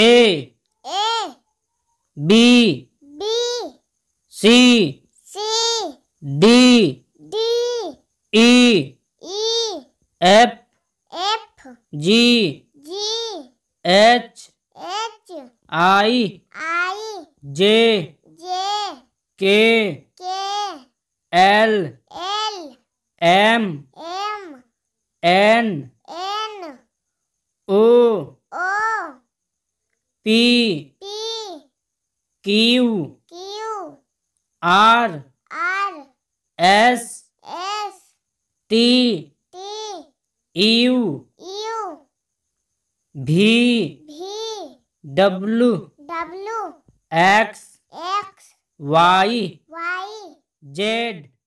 A A B B C C D D E E F F G G H H I I J J K K L L M M N N O P Q Q R R S S T T U U V V W W X X Y Y Z